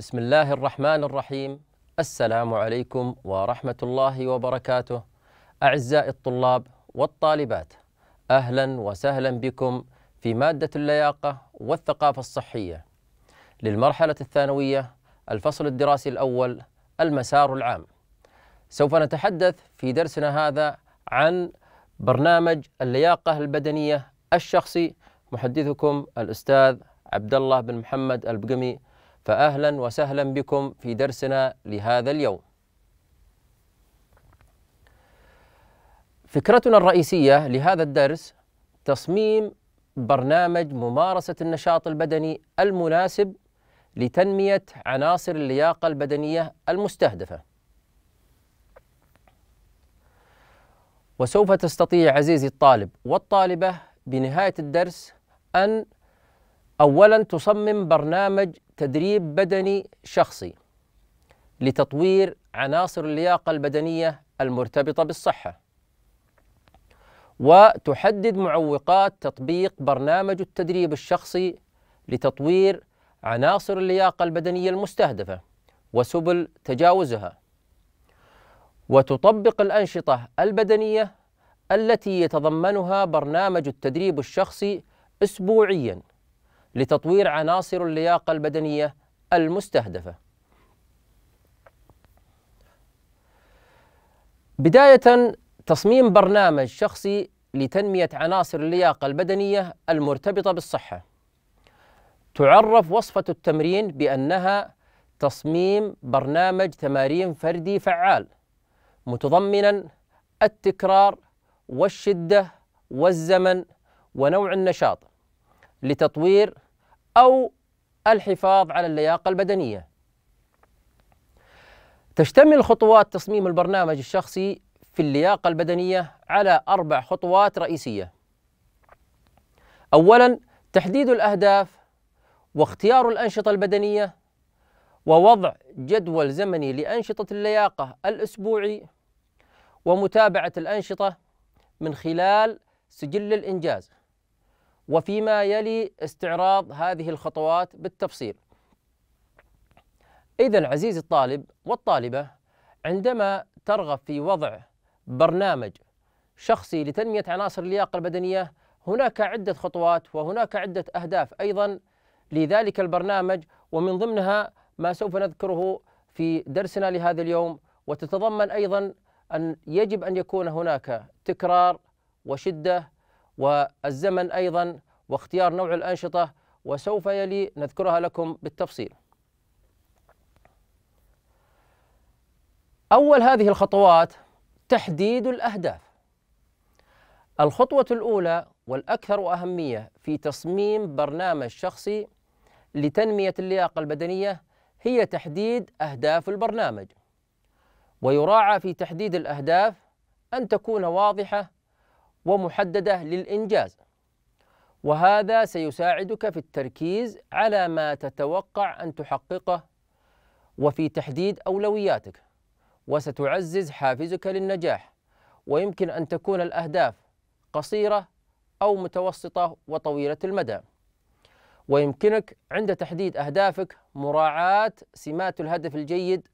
بسم الله الرحمن الرحيم السلام عليكم ورحمة الله وبركاته أعزائي الطلاب والطالبات أهلا وسهلا بكم في مادة اللياقة والثقافة الصحية للمرحلة الثانوية الفصل الدراسي الأول المسار العام سوف نتحدث في درسنا هذا عن برنامج اللياقة البدنية الشخصي محدثكم الأستاذ عبد الله بن محمد البقمي فأهلا وسهلا بكم في درسنا لهذا اليوم. فكرتنا الرئيسية لهذا الدرس تصميم برنامج ممارسة النشاط البدني المناسب لتنمية عناصر اللياقة البدنية المستهدفة. وسوف تستطيع عزيزي الطالب والطالبة بنهاية الدرس أن أولا تصمم برنامج تدريب بدني شخصي لتطوير عناصر اللياقه البدنيه المرتبطه بالصحه وتحدد معوقات تطبيق برنامج التدريب الشخصي لتطوير عناصر اللياقه البدنيه المستهدفه وسبل تجاوزها وتطبق الانشطه البدنيه التي يتضمنها برنامج التدريب الشخصي اسبوعيا لتطوير عناصر اللياقة البدنية المستهدفة. بداية تصميم برنامج شخصي لتنمية عناصر اللياقة البدنية المرتبطة بالصحة. تعرف وصفة التمرين بأنها تصميم برنامج تمارين فردي فعال متضمنا التكرار والشدة والزمن ونوع النشاط لتطوير أو الحفاظ على اللياقة البدنية تشتمل خطوات تصميم البرنامج الشخصي في اللياقة البدنية على أربع خطوات رئيسية أولا تحديد الأهداف واختيار الأنشطة البدنية ووضع جدول زمني لأنشطة اللياقة الأسبوعي ومتابعة الأنشطة من خلال سجل الإنجاز وفيما يلي استعراض هذه الخطوات بالتفصيل إذا عزيزي الطالب والطالبة عندما ترغب في وضع برنامج شخصي لتنمية عناصر اللياقة البدنية هناك عدة خطوات وهناك عدة أهداف أيضا لذلك البرنامج ومن ضمنها ما سوف نذكره في درسنا لهذا اليوم وتتضمن أيضا أن يجب أن يكون هناك تكرار وشدة والزمن أيضا واختيار نوع الأنشطة وسوف يلي نذكرها لكم بالتفصيل أول هذه الخطوات تحديد الأهداف الخطوة الأولى والأكثر أهمية في تصميم برنامج شخصي لتنمية اللياقة البدنية هي تحديد أهداف البرنامج ويراعى في تحديد الأهداف أن تكون واضحة ومحدده للانجاز وهذا سيساعدك في التركيز على ما تتوقع ان تحققه وفي تحديد اولوياتك وستعزز حافزك للنجاح ويمكن ان تكون الاهداف قصيره او متوسطه وطويله المدى ويمكنك عند تحديد اهدافك مراعاه سمات الهدف الجيد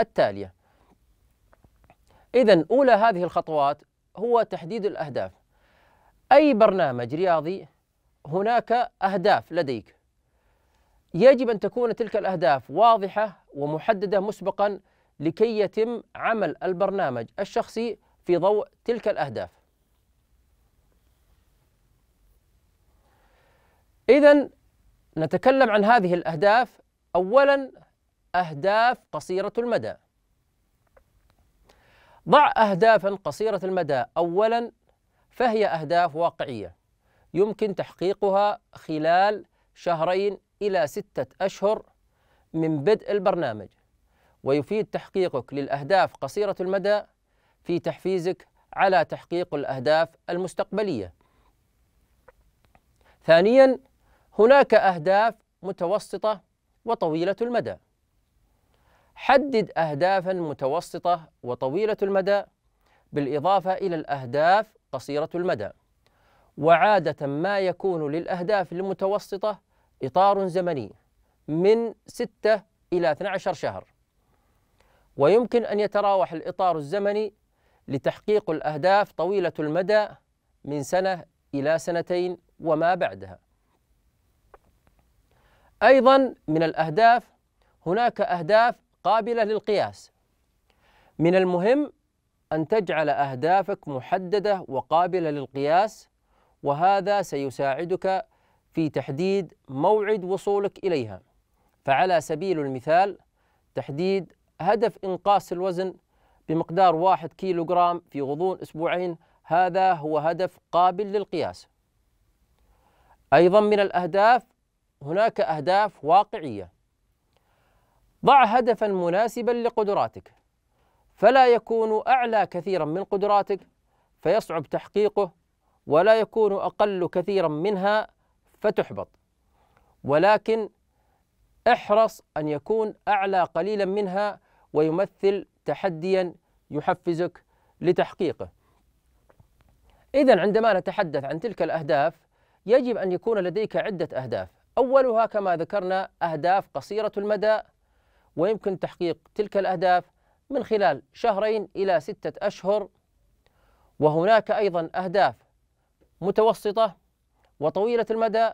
التاليه اذا اولى هذه الخطوات هو تحديد الأهداف أي برنامج رياضي هناك أهداف لديك يجب أن تكون تلك الأهداف واضحة ومحددة مسبقا لكي يتم عمل البرنامج الشخصي في ضوء تلك الأهداف إذا نتكلم عن هذه الأهداف أولا أهداف قصيرة المدى ضع أهدافا قصيرة المدى أولا فهي أهداف واقعية يمكن تحقيقها خلال شهرين إلى ستة أشهر من بدء البرنامج ويفيد تحقيقك للأهداف قصيرة المدى في تحفيزك على تحقيق الأهداف المستقبلية ثانيا هناك أهداف متوسطة وطويلة المدى حدد أهدافا متوسطة وطويلة المدى بالإضافة إلى الأهداف قصيرة المدى وعادة ما يكون للأهداف المتوسطة إطار زمني من 6 إلى 12 شهر ويمكن أن يتراوح الإطار الزمني لتحقيق الأهداف طويلة المدى من سنة إلى سنتين وما بعدها أيضا من الأهداف هناك أهداف قابلة للقياس من المهم أن تجعل أهدافك محددة وقابلة للقياس وهذا سيساعدك في تحديد موعد وصولك إليها فعلى سبيل المثال تحديد هدف إنقاص الوزن بمقدار واحد كيلوغرام في غضون أسبوعين هذا هو هدف قابل للقياس أيضا من الأهداف هناك أهداف واقعية ضع هدفا مناسبا لقدراتك فلا يكون اعلى كثيرا من قدراتك فيصعب تحقيقه ولا يكون اقل كثيرا منها فتحبط ولكن احرص ان يكون اعلى قليلا منها ويمثل تحديا يحفزك لتحقيقه اذا عندما نتحدث عن تلك الاهداف يجب ان يكون لديك عده اهداف اولها كما ذكرنا اهداف قصيره المدى ويمكن تحقيق تلك الأهداف من خلال شهرين إلى ستة أشهر وهناك أيضا أهداف متوسطة وطويلة المدى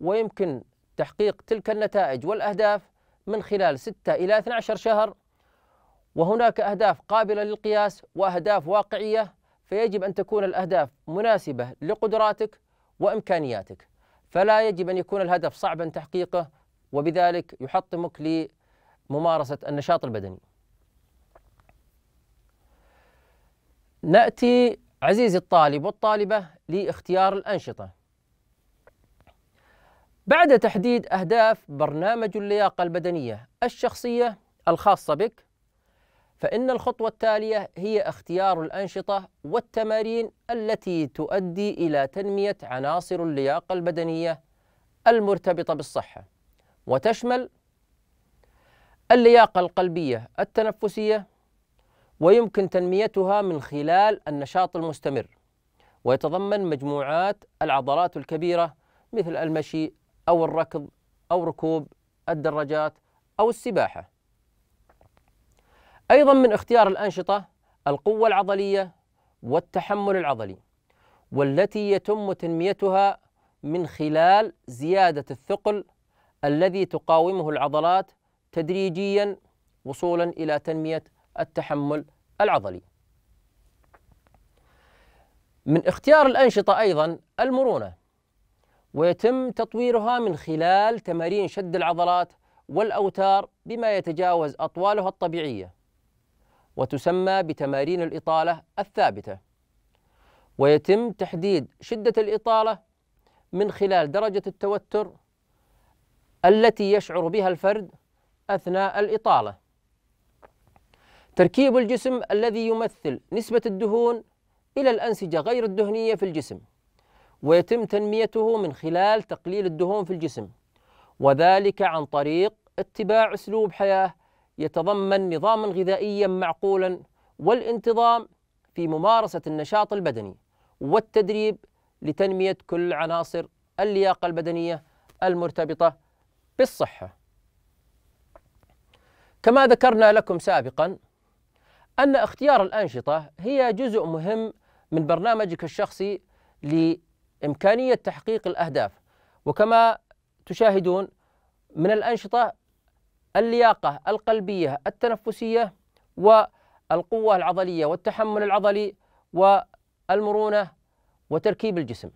ويمكن تحقيق تلك النتائج والأهداف من خلال ستة إلى 12 شهر وهناك أهداف قابلة للقياس وأهداف واقعية فيجب أن تكون الأهداف مناسبة لقدراتك وإمكانياتك فلا يجب أن يكون الهدف صعبا تحقيقه وبذلك يحطمك ممارسة النشاط البدني نأتي عزيزي الطالب والطالبة لاختيار الأنشطة بعد تحديد أهداف برنامج اللياقة البدنية الشخصية الخاصة بك فإن الخطوة التالية هي اختيار الأنشطة والتمارين التي تؤدي إلى تنمية عناصر اللياقة البدنية المرتبطة بالصحة وتشمل اللياقة القلبية التنفسية ويمكن تنميتها من خلال النشاط المستمر ويتضمن مجموعات العضلات الكبيرة مثل المشي أو الركض أو ركوب الدراجات أو السباحة أيضا من اختيار الأنشطة القوة العضلية والتحمل العضلي والتي يتم تنميتها من خلال زيادة الثقل الذي تقاومه العضلات تدريجيا وصولا إلى تنمية التحمل العضلي من اختيار الأنشطة أيضا المرونة ويتم تطويرها من خلال تمارين شد العضلات والأوتار بما يتجاوز أطوالها الطبيعية وتسمى بتمارين الإطالة الثابتة ويتم تحديد شدة الإطالة من خلال درجة التوتر التي يشعر بها الفرد أثناء الإطالة تركيب الجسم الذي يمثل نسبة الدهون إلى الأنسجة غير الدهنية في الجسم ويتم تنميته من خلال تقليل الدهون في الجسم وذلك عن طريق اتباع أسلوب حياة يتضمن نظاما غذائيا معقولا والانتظام في ممارسة النشاط البدني والتدريب لتنمية كل عناصر اللياقة البدنية المرتبطة بالصحة كما ذكرنا لكم سابقا أن اختيار الأنشطة هي جزء مهم من برنامجك الشخصي لإمكانية تحقيق الأهداف وكما تشاهدون من الأنشطة اللياقة القلبية التنفسية والقوة العضلية والتحمل العضلي والمرونة وتركيب الجسم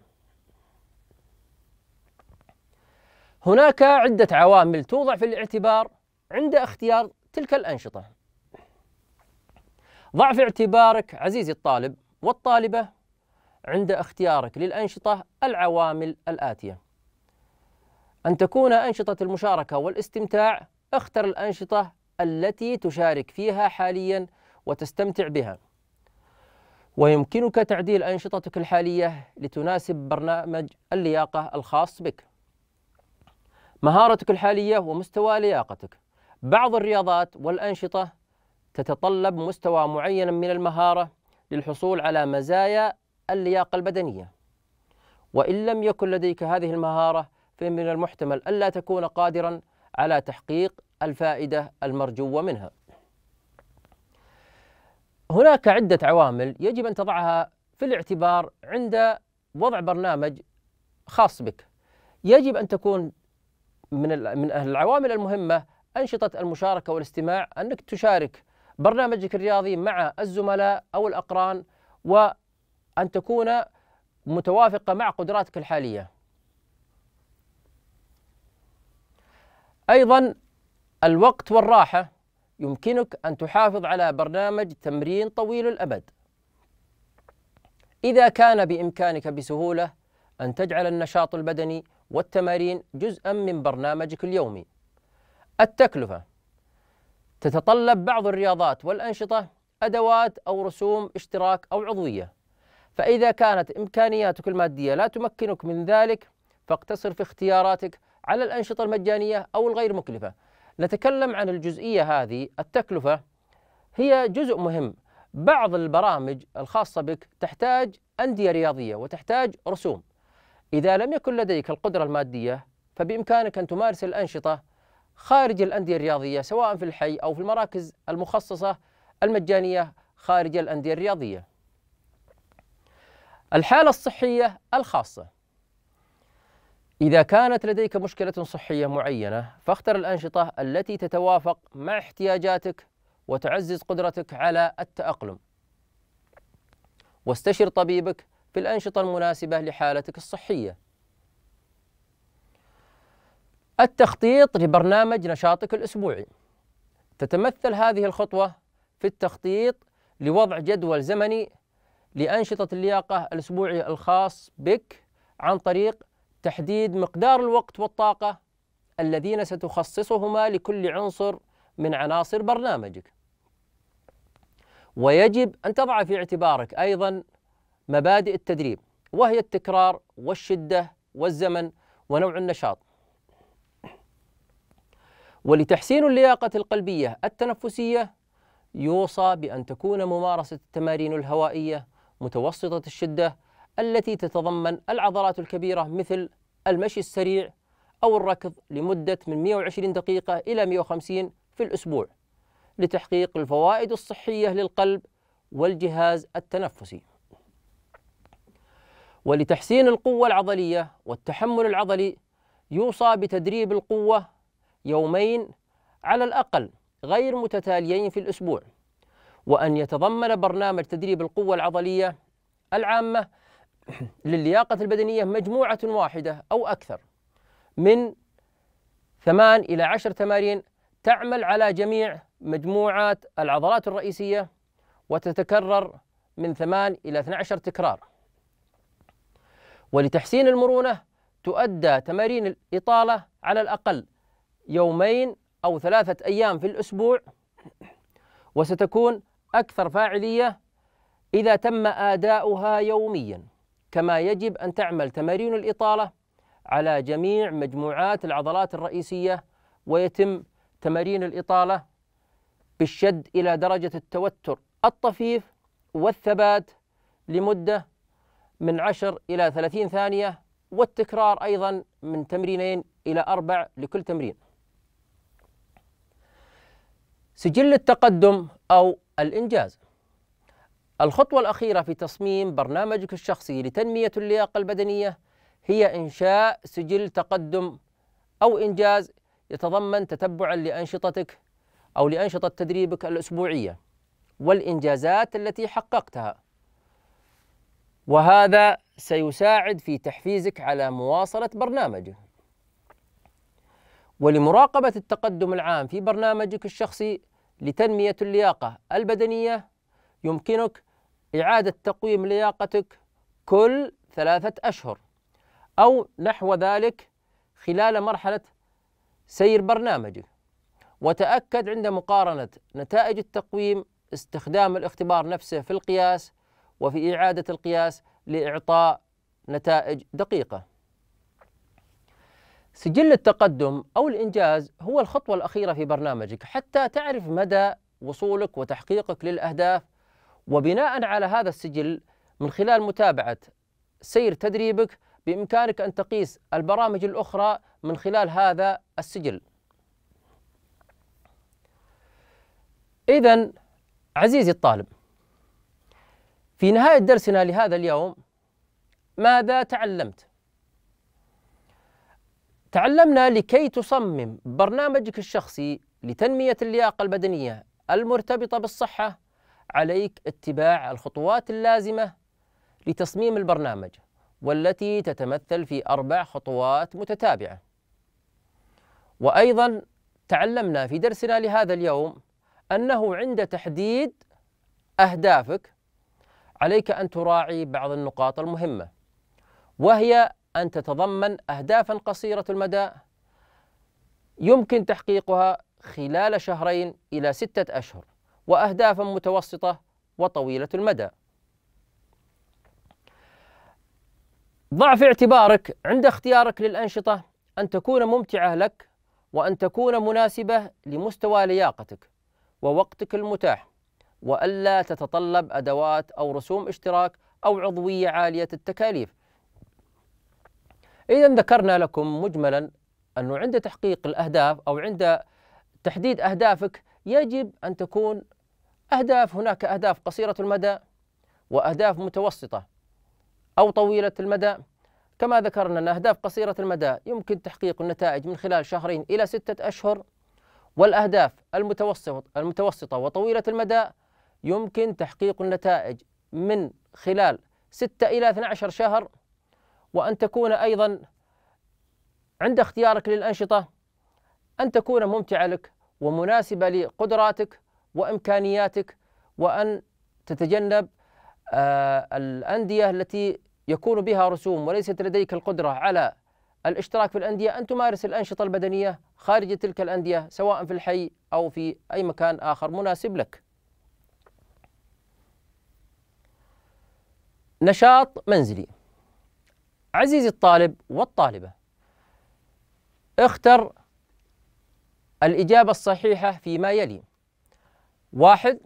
هناك عدة عوامل توضع في الاعتبار عند اختيار تلك الأنشطة ضع في اعتبارك عزيزي الطالب والطالبة عند اختيارك للأنشطة العوامل الآتية أن تكون أنشطة المشاركة والاستمتاع اختر الأنشطة التي تشارك فيها حاليا وتستمتع بها ويمكنك تعديل أنشطتك الحالية لتناسب برنامج اللياقة الخاص بك مهارتك الحالية ومستوى لياقتك بعض الرياضات والأنشطة تتطلب مستوى معين من المهارة للحصول على مزايا اللياقة البدنية وإن لم يكن لديك هذه المهارة فمن المحتمل ألا تكون قادرا على تحقيق الفائدة المرجوة منها هناك عدة عوامل يجب أن تضعها في الاعتبار عند وضع برنامج خاص بك يجب أن تكون من من العوامل المهمة أنشطة المشاركة والاستماع أنك تشارك برنامجك الرياضي مع الزملاء أو الأقران وأن تكون متوافقة مع قدراتك الحالية أيضا الوقت والراحة يمكنك أن تحافظ على برنامج تمرين طويل الأبد إذا كان بإمكانك بسهولة أن تجعل النشاط البدني والتمارين جزءا من برنامجك اليومي التكلفة تتطلب بعض الرياضات والأنشطة أدوات أو رسوم اشتراك أو عضوية فإذا كانت إمكانياتك المادية لا تمكنك من ذلك فاقتصر في اختياراتك على الأنشطة المجانية أو الغير مكلفة نتكلم عن الجزئية هذه التكلفة هي جزء مهم بعض البرامج الخاصة بك تحتاج أندية رياضية وتحتاج رسوم إذا لم يكن لديك القدرة المادية فبإمكانك أن تمارس الأنشطة خارج الأندية الرياضية سواء في الحي أو في المراكز المخصصة المجانية خارج الأندية الرياضية الحالة الصحية الخاصة إذا كانت لديك مشكلة صحية معينة فاختر الأنشطة التي تتوافق مع احتياجاتك وتعزز قدرتك على التأقلم واستشر طبيبك في الأنشطة المناسبة لحالتك الصحية التخطيط لبرنامج نشاطك الأسبوعي تتمثل هذه الخطوة في التخطيط لوضع جدول زمني لأنشطة اللياقة الأسبوعي الخاص بك عن طريق تحديد مقدار الوقت والطاقة الذين ستخصصهما لكل عنصر من عناصر برنامجك ويجب أن تضع في اعتبارك أيضا مبادئ التدريب وهي التكرار والشدة والزمن ونوع النشاط ولتحسين اللياقة القلبية التنفسية يوصى بأن تكون ممارسة التمارين الهوائية متوسطة الشدة التي تتضمن العضلات الكبيرة مثل المشي السريع أو الركض لمدة من 120 دقيقة إلى 150 في الأسبوع لتحقيق الفوائد الصحية للقلب والجهاز التنفسي. ولتحسين القوة العضلية والتحمل العضلي يوصى بتدريب القوة يومين على الأقل غير متتاليين في الأسبوع وأن يتضمن برنامج تدريب القوة العضلية العامة للياقة البدنية مجموعة واحدة أو أكثر من ثمان إلى عشر تمارين تعمل على جميع مجموعات العضلات الرئيسية وتتكرر من ثمان إلى 12 تكرار ولتحسين المرونة تؤدى تمارين الإطالة على الأقل يومين أو ثلاثة أيام في الأسبوع وستكون أكثر فاعلية إذا تم آداؤها يوميا كما يجب أن تعمل تمارين الإطالة على جميع مجموعات العضلات الرئيسية ويتم تمارين الإطالة بالشد إلى درجة التوتر الطفيف والثبات لمدة من 10 إلى 30 ثانية والتكرار أيضا من تمرينين إلى أربع لكل تمرين سجل التقدم أو الإنجاز الخطوة الأخيرة في تصميم برنامجك الشخصي لتنمية اللياقة البدنية هي إنشاء سجل تقدم أو إنجاز يتضمن تتبعا لأنشطتك أو لأنشطة تدريبك الأسبوعية والإنجازات التي حققتها وهذا سيساعد في تحفيزك على مواصلة برنامجك ولمراقبة التقدم العام في برنامجك الشخصي لتنمية اللياقة البدنية يمكنك إعادة تقويم لياقتك كل ثلاثة أشهر أو نحو ذلك خلال مرحلة سير برنامجك وتأكد عند مقارنة نتائج التقويم استخدام الاختبار نفسه في القياس وفي إعادة القياس لإعطاء نتائج دقيقة سجل التقدم أو الإنجاز هو الخطوة الأخيرة في برنامجك حتى تعرف مدى وصولك وتحقيقك للأهداف وبناء على هذا السجل من خلال متابعة سير تدريبك بإمكانك أن تقيس البرامج الأخرى من خلال هذا السجل إذا عزيزي الطالب في نهاية درسنا لهذا اليوم ماذا تعلمت؟ تعلمنا لكي تصمم برنامجك الشخصي لتنمية اللياقة البدنية المرتبطة بالصحة عليك اتباع الخطوات اللازمة لتصميم البرنامج والتي تتمثل في أربع خطوات متتابعة. وأيضا تعلمنا في درسنا لهذا اليوم أنه عند تحديد أهدافك عليك أن تراعي بعض النقاط المهمة وهي أن تتضمن أهدافا قصيرة المدى يمكن تحقيقها خلال شهرين إلى ستة أشهر وأهدافا متوسطة وطويلة المدى ضع في اعتبارك عند اختيارك للأنشطة أن تكون ممتعة لك وأن تكون مناسبة لمستوى لياقتك ووقتك المتاح وألا تتطلب أدوات أو رسوم اشتراك أو عضوية عالية التكاليف إذا ذكرنا لكم مجملا أنه عند تحقيق الأهداف أو عند تحديد أهدافك يجب أن تكون أهداف هناك أهداف قصيرة المدى وأهداف متوسطة أو طويلة المدى كما ذكرنا أن أهداف قصيرة المدى يمكن تحقيق النتائج من خلال شهرين إلى ستة أشهر والأهداف المتوسط المتوسطة وطويلة المدى يمكن تحقيق النتائج من خلال ستة إلى 12 شهر وأن تكون أيضا عند اختيارك للأنشطة أن تكون ممتعة لك ومناسبة لقدراتك وإمكانياتك وأن تتجنب آه، الأندية التي يكون بها رسوم وليست لديك القدرة على الاشتراك في الأندية أن تمارس الأنشطة البدنية خارج تلك الأندية سواء في الحي أو في أي مكان آخر مناسب لك نشاط منزلي عزيزي الطالب والطالبة اختر الإجابة الصحيحة فيما يلي واحد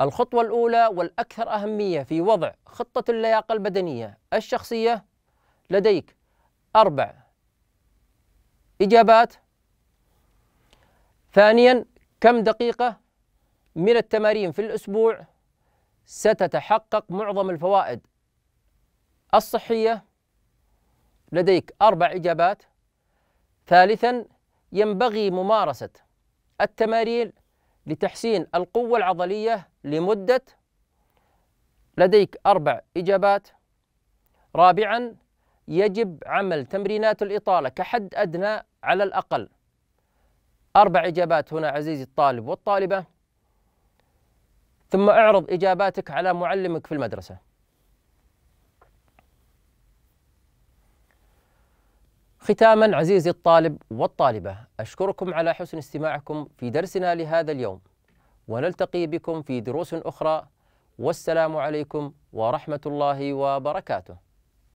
الخطوة الأولى والأكثر أهمية في وضع خطة اللياقة البدنية الشخصية لديك أربع إجابات ثانيا كم دقيقة من التمارين في الأسبوع ستتحقق معظم الفوائد الصحية لديك أربع إجابات ثالثا ينبغي ممارسة التمارين لتحسين القوة العضلية لمدة لديك أربع إجابات رابعا يجب عمل تمرينات الإطالة كحد أدنى على الأقل أربع إجابات هنا عزيزي الطالب والطالبة ثم اعرض إجاباتك على معلمك في المدرسة ختاما عزيزي الطالب والطالبة أشكركم على حسن استماعكم في درسنا لهذا اليوم ونلتقي بكم في دروس أخرى والسلام عليكم ورحمة الله وبركاته